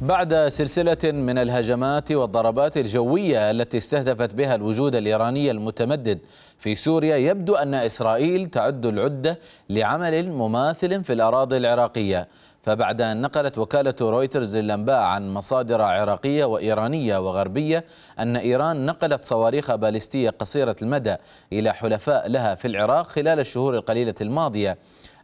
بعد سلسلة من الهجمات والضربات الجوية التي استهدفت بها الوجود الإيراني المتمدد في سوريا يبدو أن إسرائيل تعد العدة لعمل مماثل في الأراضي العراقية فبعد أن نقلت وكالة رويترز للأنباء عن مصادر عراقية وإيرانية وغربية أن إيران نقلت صواريخ باليستية قصيرة المدى إلى حلفاء لها في العراق خلال الشهور القليلة الماضية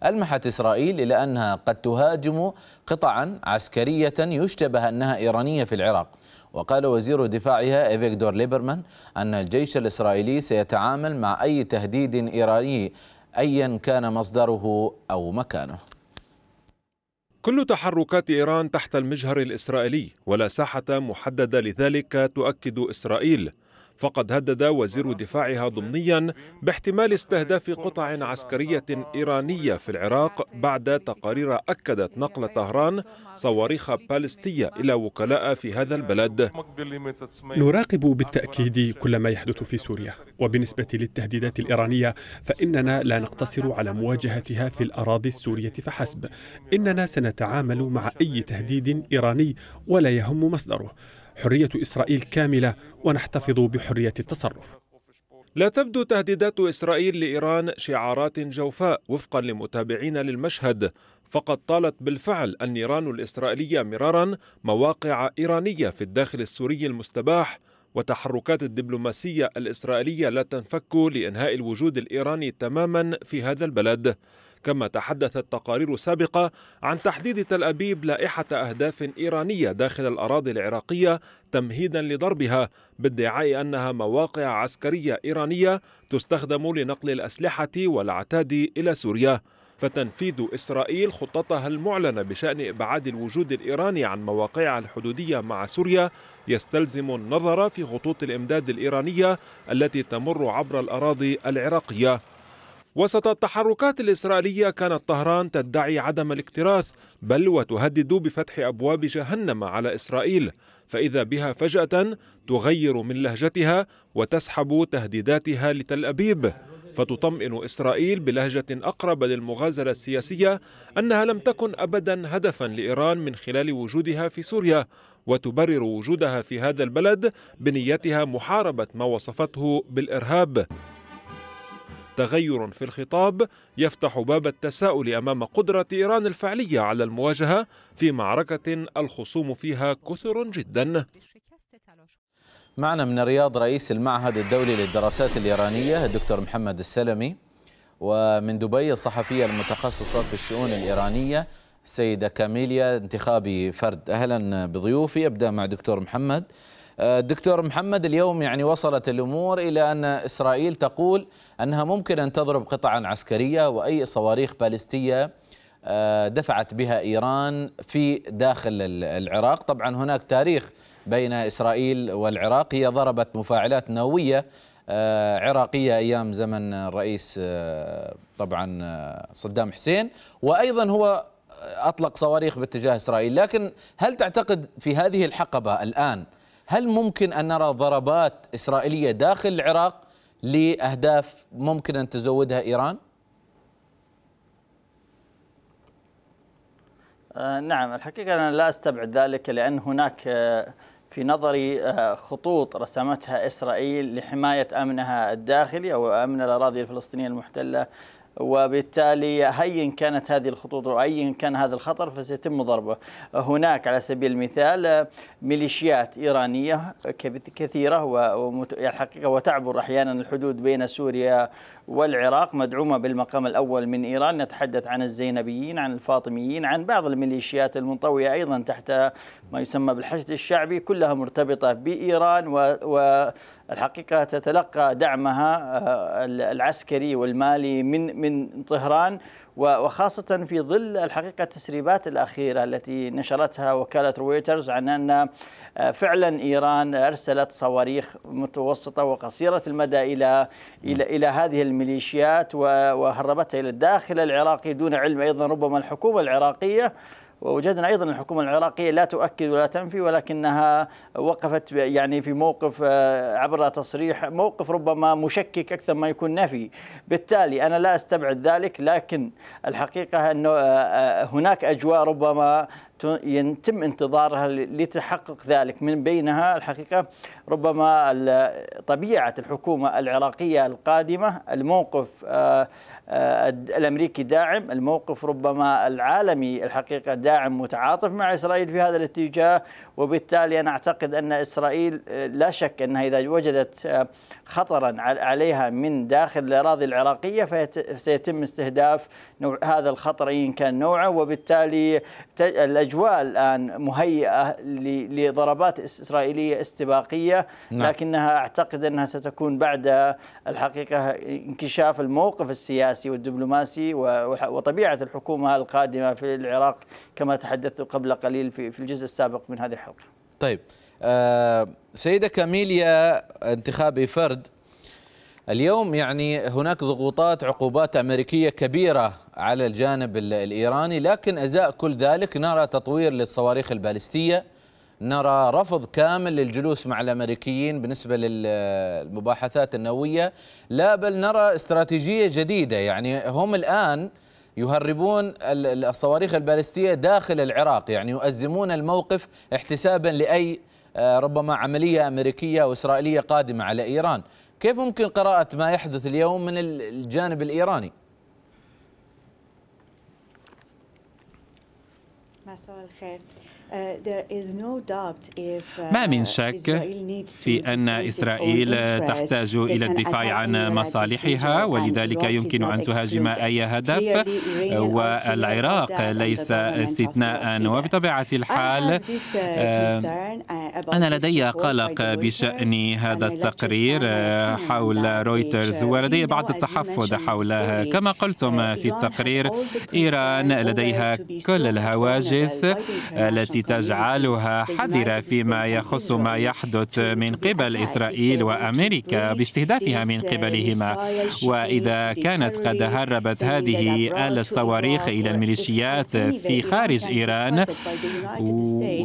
ألمحت إسرائيل إلى أنها قد تهاجم قطعا عسكرية يشتبه أنها إيرانية في العراق وقال وزير دفاعها إفيكدور ليبرمان أن الجيش الإسرائيلي سيتعامل مع أي تهديد إيراني أيا كان مصدره أو مكانه كل تحركات إيران تحت المجهر الإسرائيلي ولا ساحة محددة لذلك تؤكد إسرائيل فقد هدد وزير دفاعها ضمنيا باحتمال استهداف قطع عسكرية إيرانية في العراق بعد تقارير أكدت نقل طهران صواريخ باليستية إلى وكلاء في هذا البلد نراقب بالتأكيد كل ما يحدث في سوريا وبالنسبة للتهديدات الإيرانية فإننا لا نقتصر على مواجهتها في الأراضي السورية فحسب إننا سنتعامل مع أي تهديد إيراني ولا يهم مصدره حرية إسرائيل كاملة ونحتفظ بحرية التصرف لا تبدو تهديدات إسرائيل لإيران شعارات جوفاء وفقا لمتابعين للمشهد فقد طالت بالفعل النيران الإسرائيلية مرارا مواقع إيرانية في الداخل السوري المستباح وتحركات الدبلوماسية الإسرائيلية لا تنفك لإنهاء الوجود الإيراني تماما في هذا البلد كما تحدثت تقارير سابقة عن تحديد تل أبيب لائحة أهداف إيرانية داخل الأراضي العراقية تمهيدا لضربها بادعاء أنها مواقع عسكرية إيرانية تستخدم لنقل الأسلحة والعتاد إلى سوريا فتنفيذ إسرائيل خطتها المعلنة بشأن إبعاد الوجود الإيراني عن مواقعها الحدودية مع سوريا يستلزم النظر في خطوط الإمداد الإيرانية التي تمر عبر الأراضي العراقية وسط التحركات الإسرائيلية كانت طهران تدعي عدم الاكتراث بل وتهدد بفتح أبواب جهنم على إسرائيل فإذا بها فجأة تغير من لهجتها وتسحب تهديداتها لتل أبيب فتطمئن إسرائيل بلهجة أقرب للمغازلة السياسية أنها لم تكن أبدا هدفا لإيران من خلال وجودها في سوريا وتبرر وجودها في هذا البلد بنيتها محاربة ما وصفته بالإرهاب تغير في الخطاب يفتح باب التساؤل امام قدره ايران الفعليه على المواجهه في معركه الخصوم فيها كثر جدا معنا من الرياض رئيس المعهد الدولي للدراسات الايرانيه الدكتور محمد السلمي ومن دبي الصحفيه المتخصصه في الشؤون الايرانيه السيده كاميليا انتخابي فرد اهلا بضيوفي ابدا مع دكتور محمد آه، دكتور محمد اليوم يعني وصلت الأمور إلى أن إسرائيل تقول أنها ممكن أن تضرب قطعا عسكرية وأي صواريخ باليستية آه، دفعت بها إيران في داخل العراق طبعا هناك تاريخ بين إسرائيل والعراق هي ضربت مفاعلات نووية آه، عراقية أيام زمن الرئيس طبعا صدام حسين وأيضا هو أطلق صواريخ باتجاه إسرائيل لكن هل تعتقد في هذه الحقبة الآن هل ممكن أن نرى ضربات إسرائيلية داخل العراق لأهداف ممكن أن تزودها إيران؟ آه، نعم الحقيقة أنا لا أستبعد ذلك لأن هناك آه، في نظري آه، خطوط رسمتها إسرائيل لحماية أمنها الداخلي أو أمن الأراضي الفلسطينية المحتلة وبالتالي هين كانت هذه الخطوط وهين كان هذا الخطر فسيتم ضربه هناك على سبيل المثال ميليشيات إيرانية كثيرة والحقيقة يعني وتعبر أحيانا الحدود بين سوريا والعراق مدعومة بالمقام الأول من إيران نتحدث عن الزينبيين عن الفاطميين عن بعض الميليشيات المنطوية أيضا تحت ما يسمى بالحشد الشعبي كلها مرتبطة بإيران و الحقيقة تتلقى دعمها آه، العسكري والمالي من من طهران وخاصة في ظل الحقيقة التسريبات الأخيرة التي نشرتها وكالة رويترز عن أن آه، فعلا إيران أرسلت صواريخ متوسطة وقصيرة المدى إلى إلى إلى هذه الميليشيات وهربتها إلى الداخل العراقي دون علم أيضا ربما الحكومة العراقية ووجدنا ايضا الحكومه العراقيه لا تؤكد ولا تنفي ولكنها وقفت يعني في موقف آه، عبر تصريح موقف ربما مشكك اكثر ما يكون نفي بالتالي انا لا استبعد ذلك لكن الحقيقه انه آه، آه، هناك اجواء ربما يتم انتظارها لتحقق ذلك من بينها الحقيقة ربما طبيعة الحكومة العراقية القادمة الموقف آه، آه، الأمريكي داعم الموقف ربما العالمي الحقيقة داعم متعاطف مع إسرائيل في هذا الاتجاه وبالتالي أنا أعتقد أن إسرائيل آه، لا شك أنها إذا وجدت خطرا عليها من داخل الأراضي العراقية فسيتم استهداف هذا الخطر أيا كان نوعه وبالتالي الأجواء الآن مهيئة لضربات إسرائيلية استباقية نعم. لكنها أعتقد أنها ستكون بعد الحقيقة انكشاف الموقف السياسي والدبلوماسي وطبيعة الحكومة القادمة في العراق كما تحدثت قبل قليل في الجزء السابق من هذه الحلقة طيب آه، سيدة كاميليا انتخابي فرد اليوم يعني هناك ضغوطات عقوبات أمريكية كبيرة على الجانب الإيراني لكن أزاء كل ذلك نرى تطوير للصواريخ البالستية نرى رفض كامل للجلوس مع الأمريكيين بالنسبة للمباحثات النووية لا بل نرى استراتيجية جديدة يعني هم الآن يهربون الصواريخ البالستية داخل العراق يعني يؤزمون الموقف احتسابا لأي آه، ربما عملية أمريكية أو إسرائيلية قادمة على إيران كيف ممكن قراءة ما يحدث اليوم من الجانب الإيراني؟ مساء الخير Uh, uh, ما من شك في أن إسرائيل تحتاج إلى الدفاع عن مصالحها ولذلك يمكن أن تهاجم أي هدف والعراق ليس استثناء وبطبيعة الحال uh, آه، أنا لدي قلق بشأن هذا التقرير آه، hmm, حول رويترز ولدي بعض التحفظ حوله كما قلتم في التقرير إيران لديها كل الهواجس التي التي تجعلها حذرة فيما يخص ما يحدث من قبل إسرائيل وأمريكا باستهدافها من قبلهما وإذا كانت قد هربت هذه الصواريخ إلى الميليشيات في خارج إيران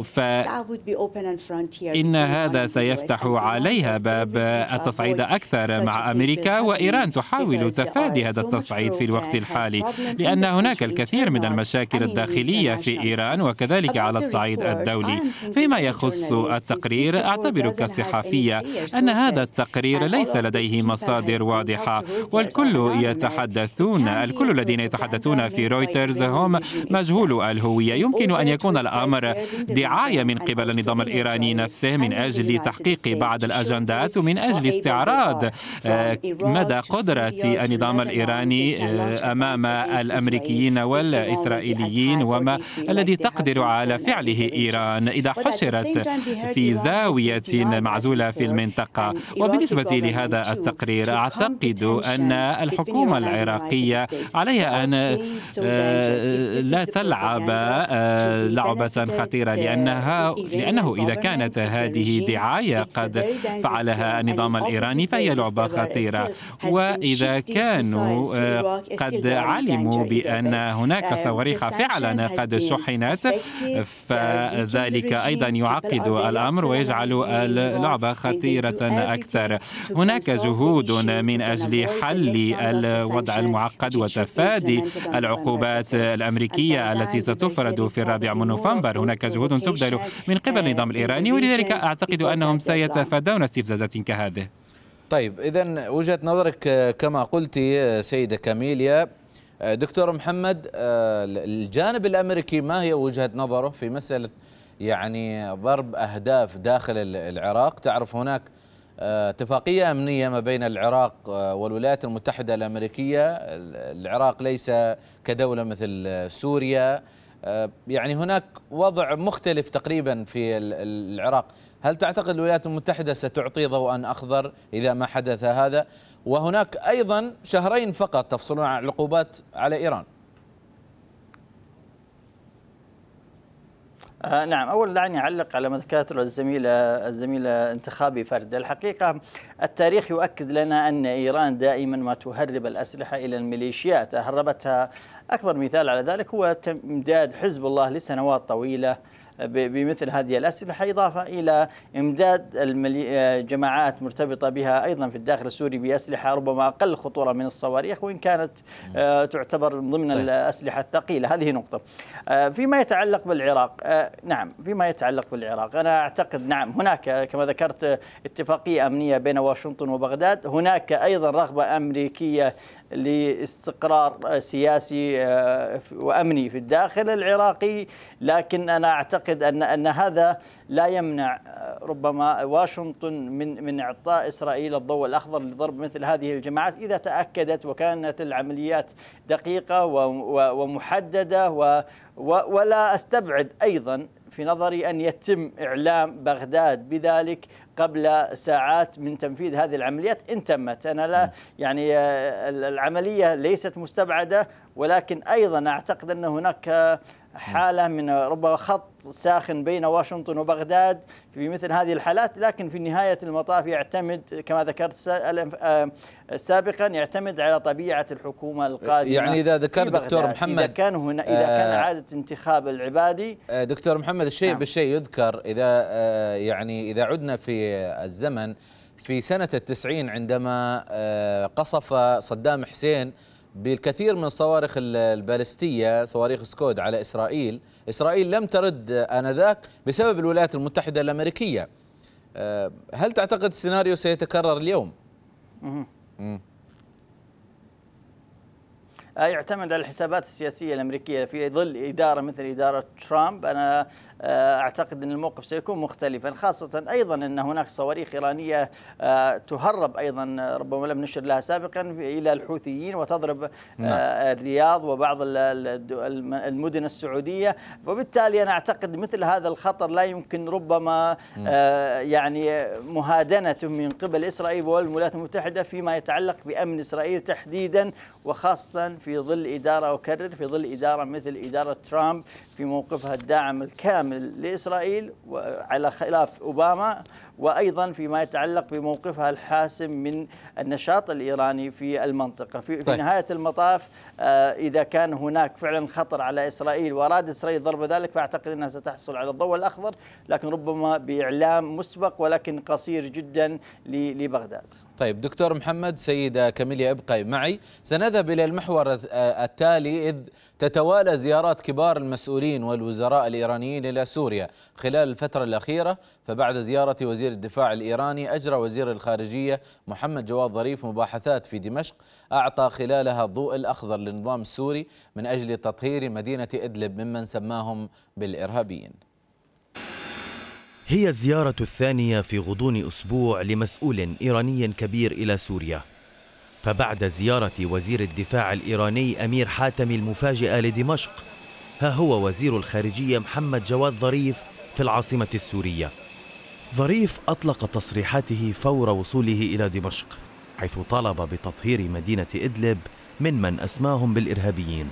فإن هذا سيفتح عليها باب التصعيد أكثر مع أمريكا وإيران تحاول تفادي هذا التصعيد في الوقت الحالي لأن هناك الكثير من المشاكل الداخلية في إيران وكذلك على الصعيد الصعيد الدولي فيما يخص التقرير أعتبر كصحفية أن هذا التقرير ليس لديه مصادر واضحة والكل يتحدثون الكل الذين يتحدثون في رويترز هم مجهول الهوية يمكن أن يكون الأمر دعاية من قبل النظام الإيراني نفسه من أجل تحقيق بعض الأجندات ومن أجل استعراض آه، مدى قدرة النظام الإيراني آه، أمام الأمريكيين والإسرائيليين وما الذي تقدر على فعله به إيران إذا حشرت في زاوية معزولة في المنطقة وبالنسبة لهذا التقرير أعتقد أن الحكومة العراقية عليها أن آه، لا تلعب آه، لعبة خطيرة لأنها لأنه إذا كانت هذه دعاية قد فعلها النظام الإيراني فهي لعبة خطيرة وإذا كانوا آه، قد علموا بأن هناك um, صواريخ فعلا قد شحنت ف ذلك أيضا يعقد الأمر ويجعل اللعبة خطيرة أكثر هناك جهود من أجل حل الوضع المعقد وتفادي العقوبات الأمريكية التي ستفرض في الرابع من نوفمبر هناك جهود تبذل من قبل النظام إيه، الإيراني ولذلك أعتقد أنهم سيتفادون استفزازات كهذه طيب إذا وجهة نظرك آه، كما قلت آه، سيدة كاميليا آه، دكتور محمد آه، الجانب الامريكي ما هي وجهه نظره في مساله يعني ضرب اهداف داخل العراق تعرف هناك آه، اتفاقيه امنيه ما بين العراق والولايات المتحده الامريكيه العراق ليس كدوله مثل سوريا يعني هناك وضع مختلف تقريبا في العراق هل تعتقد الولايات المتحده ستعطي ضوءا اخضر اذا ما حدث هذا وهناك أيضا شهرين فقط تفصلون عن العقوبات على إيران آه نعم أول دعني أعلق على ما ذكرته الزميلة الزميلة انتخابي فرد، الحقيقة التاريخ يؤكد لنا أن إيران دائما ما تهرب الأسلحة إلى الميليشيات هربتها أكبر مثال على ذلك هو امداد حزب الله لسنوات طويلة بمثل هذه الأسلحة إضافة إلى إمداد آه، جماعات مرتبطة بها أيضا في الداخل السوري بأسلحة ربما أقل خطورة من الصواريخ وإن كانت آه، تعتبر من ضمن طيب. الأسلحة الثقيلة هذه نقطة آه، فيما يتعلق بالعراق نعم فيما يتعلق بالعراق أنا أعتقد نعم هناك كما ذكرت اتفاقية أمنية بين واشنطن وبغداد هناك أيضا رغبة أمريكية لاستقرار سياسي آه، وامني في الداخل العراقي لكن انا اعتقد ان ان هذا لا يمنع آه، ربما واشنطن من من اعطاء اسرائيل الضوء الاخضر لضرب مثل هذه الجماعات اذا تاكدت وكانت العمليات دقيقه ومحدده ولا استبعد ايضا في نظري أن يتم إعلام بغداد بذلك قبل ساعات من تنفيذ هذه العمليات إن تمت أنا لا يعني آه، العملية ليست مستبعدة ولكن أيضا أعتقد أن هناك حالة من ربما خط ساخن بين واشنطن وبغداد في مثل هذه الحالات لكن في نهاية المطاف يعتمد كما ذكرت آه، سابقا يعتمد على طبيعة الحكومة القادمة يعني إذا ذكر دكتور محمد إذا كان هنا إذا كان آه، عادة انتخاب العبادي آه، دكتور محمد الشيء نعم بالشيء يذكر إذا يعني إذا عدنا في الزمن في سنة التسعين عندما قصف صدام حسين بالكثير من الصواريخ البالستية صواريخ سكود على إسرائيل إسرائيل لم ترد آنذاك بسبب الولايات المتحدة الأمريكية آه، هل تعتقد السيناريو سيتكرر اليوم؟ آه، يعتمد على الحسابات السياسية الأمريكية في ظل إدارة مثل إدارة ترامب أنا آه، أعتقد أن الموقف سيكون مختلفا خاصة أيضا أن هناك صواريخ إيرانية آه، تهرب أيضا آه، ربما لم نشر لها سابقا إلى الحوثيين وتضرب نعم. الرياض وبعض المدن السعودية وبالتالي أنا أعتقد مثل هذا الخطر لا يمكن ربما يعني مهادنته من قبل إسرائيل والولايات المتحدة فيما يتعلق بأمن إسرائيل تحديدا وخاصة في ظل إدارة أكرر في ظل إدارة مثل إدارة ترامب في موقفها الداعم الكامل لاسرائيل على خلاف اوباما وأيضا فيما يتعلق بموقفها الحاسم من النشاط الإيراني في المنطقة في, طيب. في نهاية المطاف آه، إذا كان هناك فعلا خطر على إسرائيل وأراد إسرائيل ضرب ذلك فأعتقد أنها ستحصل على الضوء الأخضر لكن ربما بإعلام مسبق ولكن قصير جدا لبغداد طيب دكتور محمد سيدة كاميليا ابقي معي سنذهب إلى المحور آه، التالي إذ تتوالى زيارات كبار المسؤولين والوزراء الإيرانيين إلى سوريا خلال الفترة الأخيرة فبعد زيارة وزير وزير الدفاع الإيراني أجرى وزير الخارجية محمد جواد ظريف مباحثات في دمشق أعطى خلالها الضوء الأخضر للنظام السوري من أجل تطهير مدينة إدلب ممن سماهم بالإرهابيين هي الزيارة الثانية في غضون أسبوع لمسؤول إيراني كبير إلى سوريا فبعد زيارة وزير الدفاع الإيراني أمير حاتم المفاجئة لدمشق ها هو وزير الخارجية محمد جواد ظريف في العاصمة السورية ظريف أطلق تصريحاته فور وصوله إلى دمشق حيث طالب بتطهير مدينة إدلب ممن أسماهم بالإرهابيين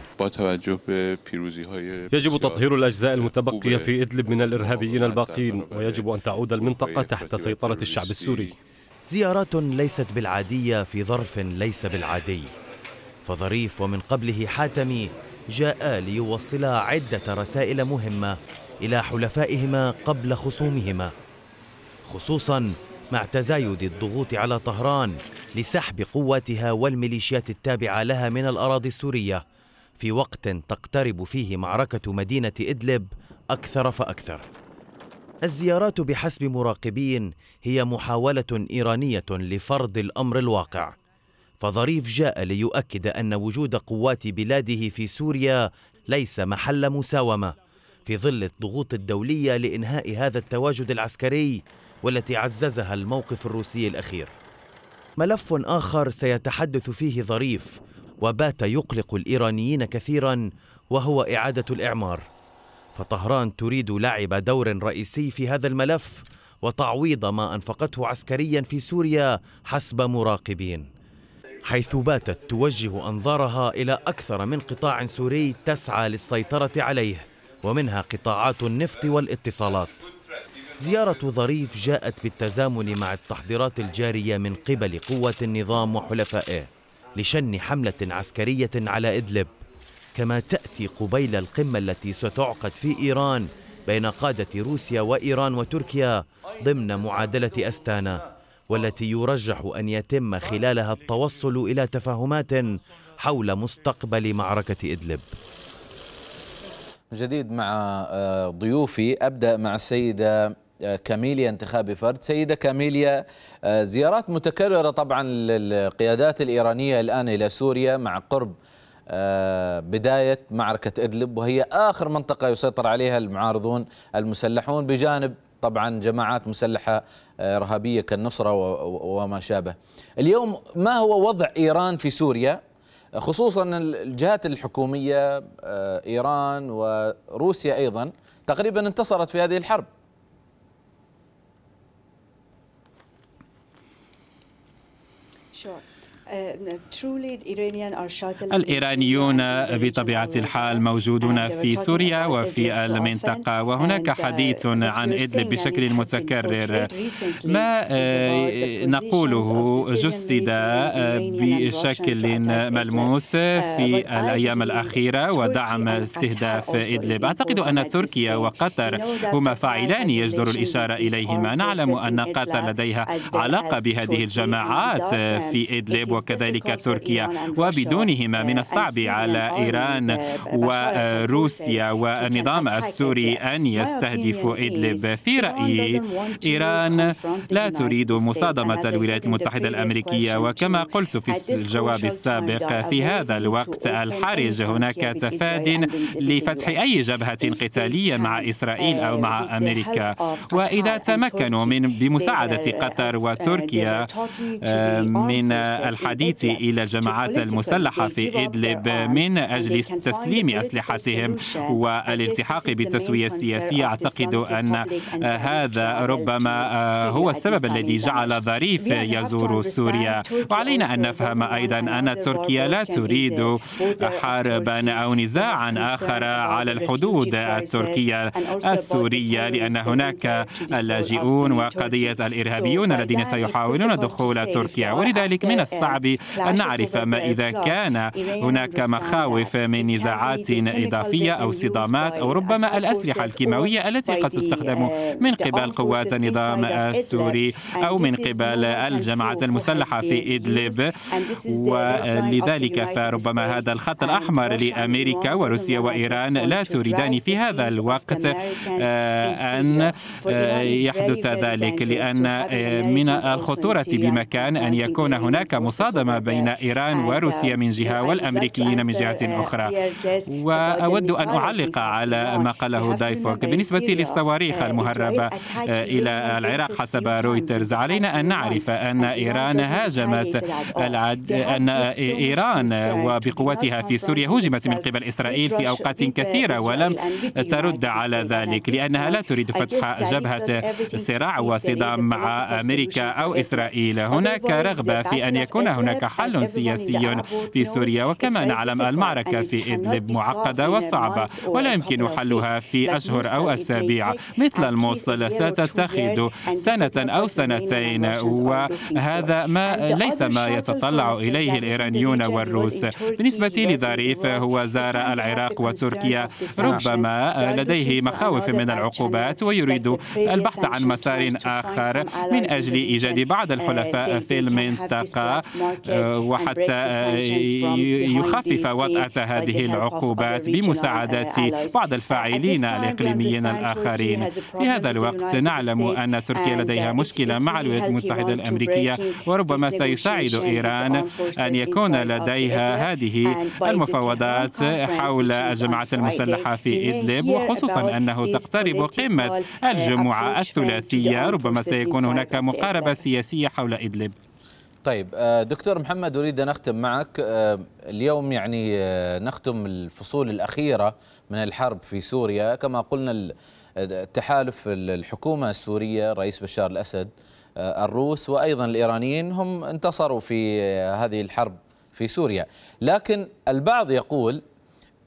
يجب تطهير الأجزاء المتبقية في إدلب من الإرهابيين الباقين ويجب أن تعود المنطقة تحت سيطرة الشعب السوري زيارات ليست بالعادية في ظرف ليس بالعادي فظريف ومن قبله حاتمي جاءا ليوصلا عدة رسائل مهمة إلى حلفائهما قبل خصومهما خصوصا مع تزايد الضغوط على طهران لسحب قواتها والميليشيات التابعة لها من الأراضي السورية في وقت تقترب فيه معركة مدينة إدلب أكثر فأكثر الزيارات بحسب مراقبين هي محاولة إيرانية لفرض الأمر الواقع فظريف جاء ليؤكد أن وجود قوات بلاده في سوريا ليس محل مساومة في ظل الضغوط الدولية لإنهاء هذا التواجد العسكري والتي عززها الموقف الروسي الأخير ملف آخر سيتحدث فيه ظريف وبات يقلق الإيرانيين كثيرا وهو إعادة الإعمار فطهران تريد لعب دور رئيسي في هذا الملف وتعويض ما أنفقته عسكريا في سوريا حسب مراقبين حيث باتت توجه أنظارها إلى أكثر من قطاع سوري تسعى للسيطرة عليه ومنها قطاعات النفط والاتصالات زيارة ظريف جاءت بالتزامن مع التحضيرات الجارية من قبل قوة النظام وحلفائه لشن حملة عسكرية على إدلب كما تأتي قبيل القمة التي ستعقد في إيران بين قادة روسيا وإيران وتركيا ضمن معادلة أستانا والتي يرجح أن يتم خلالها التوصل إلى تفاهمات حول مستقبل معركة إدلب جديد مع آه، ضيوفي أبدأ مع السيدة كاميليا انتخابي فرد سيدة كاميليا آه، زيارات متكررة طبعا للقيادات الإيرانية الآن إلى سوريا مع قرب آه، بداية معركة إدلب وهي آخر منطقة يسيطر عليها المعارضون المسلحون بجانب طبعا جماعات مسلحة آه، إرهابية كالنصرة وما شابه اليوم ما هو وضع إيران في سوريا خصوصا الجهات الحكومية إيران وروسيا أيضا تقريبا انتصرت في هذه الحرب 是。الإيرانيون بطبيعة الحال موجودون في سوريا وفي المنطقة وهناك uh, حديث عن إدلب بشكل متكرر ما uh, نقوله جسد uh, بشكل ملموس في الأيام الأخيرة ودعم استهداف إدلب أعتقد أن تركيا وقطر هما فاعلان يجدر الإشارة إليهما نعلم أن قطر لديها علاقة بهذه الجماعات في إدلب وكذلك تركيا وبدونهما من آه، الصعب على إيران وروسيا والنظام السوري أن يستهدفوا إدلب في رأيي إيران لا تريد مصادمة الولايات المتحدة الأمريكية وكما قلت في الجواب السابق في هذا الوقت الحرج هناك تفاد لفتح أي جبهة قتالية مع إسرائيل أو uh, مع أمريكا وإذا تمكنوا من بمساعدة uh, قطر uh, وتركيا آه، من الحل الحديث إلى الجماعات المسلحة في إدلب من أجل تسليم أسلحتهم والالتحاق بالتسوية السياسية أعتقد أن هذا ربما آه، هو السبب الذي جعل ظريف يزور سوريا وعلينا أن نفهم أيضا أن تركيا لا تريد حربا أو نزاعا آخر على الحدود التركية السورية لأن هناك اللاجئون وقضية الإرهابيون الذين سيحاولون دخول تركيا ولذلك من uh, الصعب الشعب أن نعرف ما إذا كان يعني هناك مخاوف من نزاعات إضافية أو صدامات أو ربما الأسلحة الكيماوية التي قد تستخدم آه، من قبل قوات النظام السوري أو من قبل الجماعات المسلحة في إدلب ولذلك فربما هذا الخط الأحمر لأمريكا وروسيا وإيران لا تريدان في هذا الوقت آه، أن آه، يحدث ذلك لأن من الخطورة بمكان أن يكون هناك مصاب المصادمة بين إيران uh, وروسيا من جهة والأمريكيين من جهة uh, أخرى وأود أن أعلق على ما قاله دايفوك بالنسبة للصواريخ uh, المهربة إلى العراق حسب رويترز علينا أن نعرف أن إيران هاجمت العد... أن إيران وبقوتها في سوريا هجمت من قبل إسرائيل في أوقات كثيرة ولم ترد على ذلك لأنها لا تريد فتح جبهة صراع وصدام مع أمريكا أو إسرائيل هناك رغبة في أن يكون هناك حل سياسي في سوريا وكما نعلم المعركة في إدلب معقدة وصعبة ولا يمكن حلها في أشهر أو أسابيع مثل الموصل ستتخذ سنة أو سنتين وهذا ما ليس ما يتطلع إليه الإيرانيون والروس بالنسبة لظريف هو زار العراق وتركيا ربما لديه مخاوف من العقوبات ويريد البحث عن مسار آخر من أجل إيجاد بعض آه، الحلفاء في المنطقة آه، وحتى آه، يخفف وطأة هذه العقوبات بمساعدة بعض الفاعلين الإقليميين الآخرين في هذا الوقت نعلم أن تركيا لديها uh, مشكلة مع الولايات المتحدة الأمريكية وربما سيساعد إيران أن يكون لديها هذه المفاوضات حول الجماعات المسلحة في إدلب وخصوصا أنه تقترب قمة uh, الجمعة الثلاثية ربما سيكون هناك مقاربة سياسية حول إدلب طيب آه، دكتور محمد اريد ان اختم معك آه، اليوم يعني آه، نختم الفصول الاخيره من الحرب في سوريا كما قلنا التحالف الحكومه السوريه رئيس بشار الاسد الروس وايضا الايرانيين هم انتصروا في هذه الحرب في سوريا لكن البعض يقول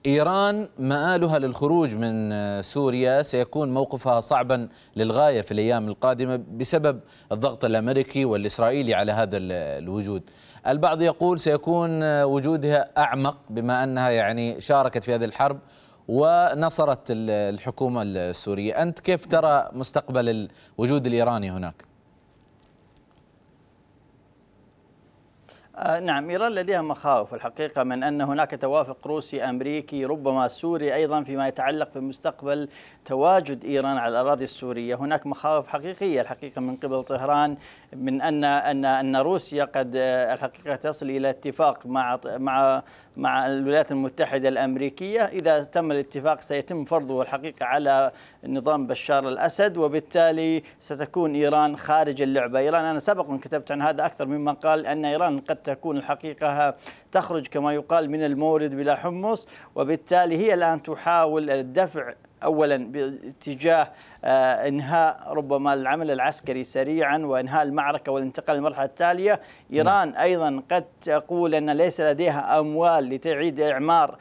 إيران مآلها للخروج من سوريا سيكون موقفها صعبا للغاية في الأيام القادمة بسبب الضغط الأمريكي والإسرائيلي على هذا الوجود البعض يقول سيكون وجودها أعمق بما أنها يعني شاركت في هذه الحرب ونصرت الحكومة السورية أنت كيف ترى مستقبل الوجود الإيراني هناك؟ آه، نعم إيران لديها مخاوف الحقيقة من أن هناك توافق روسي أمريكي ربما سوري أيضا فيما يتعلق بمستقبل تواجد إيران على الأراضي السورية هناك مخاوف حقيقية الحقيقة من قبل طهران من ان ان ان روسيا قد آه، الحقيقه تصل الى اتفاق مع مع مع الولايات المتحده الامريكيه اذا تم الاتفاق سيتم فرضه الحقيقه على نظام بشار الاسد وبالتالي ستكون ايران خارج اللعبه، ايران انا سبق كتبت عن هذا اكثر مما قال ان ايران قد تكون الحقيقه تخرج كما يقال من المورد بلا حمص وبالتالي هي الان تحاول الدفع اولا باتجاه آه، انهاء ربما العمل العسكري سريعا وانهاء المعركه والانتقال للمرحله التاليه، نعم. ايران ايضا قد تقول ان ليس لديها اموال لتعيد اعمار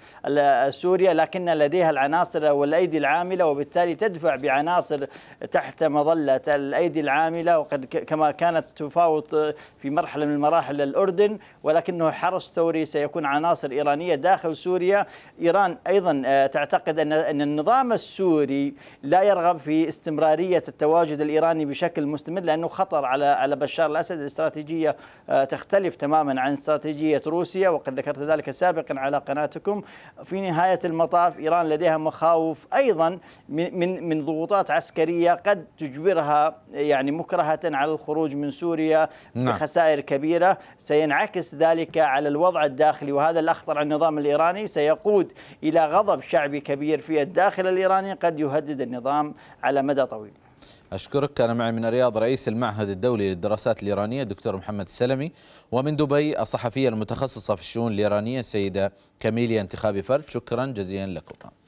سوريا لكن لديها العناصر والايدي العامله وبالتالي تدفع بعناصر تحت مظله الايدي العامله وقد كما كانت تفاوض في مرحله من مراحل الاردن ولكنه حرس ثوري سيكون عناصر ايرانيه داخل سوريا، ايران ايضا آه، تعتقد ان النظام السوري لا يرغب في استمراريه التواجد الايراني بشكل مستمر لانه خطر على على بشار الاسد الاستراتيجيه آه، تختلف تماما عن استراتيجيه روسيا وقد ذكرت ذلك سابقا على قناتكم في نهايه المطاف ايران لديها مخاوف ايضا من من ضغوطات عسكريه قد تجبرها يعني مكرهه على الخروج من سوريا بخسائر نعم. كبيره سينعكس ذلك على الوضع الداخلي وهذا الاخطر على النظام الايراني سيقود الى غضب شعبي كبير في الداخل الايراني قد يهدد النظام على مدى طويل أشكرك كان معي من الرياض رئيس المعهد الدولي للدراسات الإيرانية الدكتور محمد السلمي ومن دبي الصحفية المتخصصة في الشؤون الإيرانية السيدة كاميليا انتخابي فرد شكرا جزيلا لكم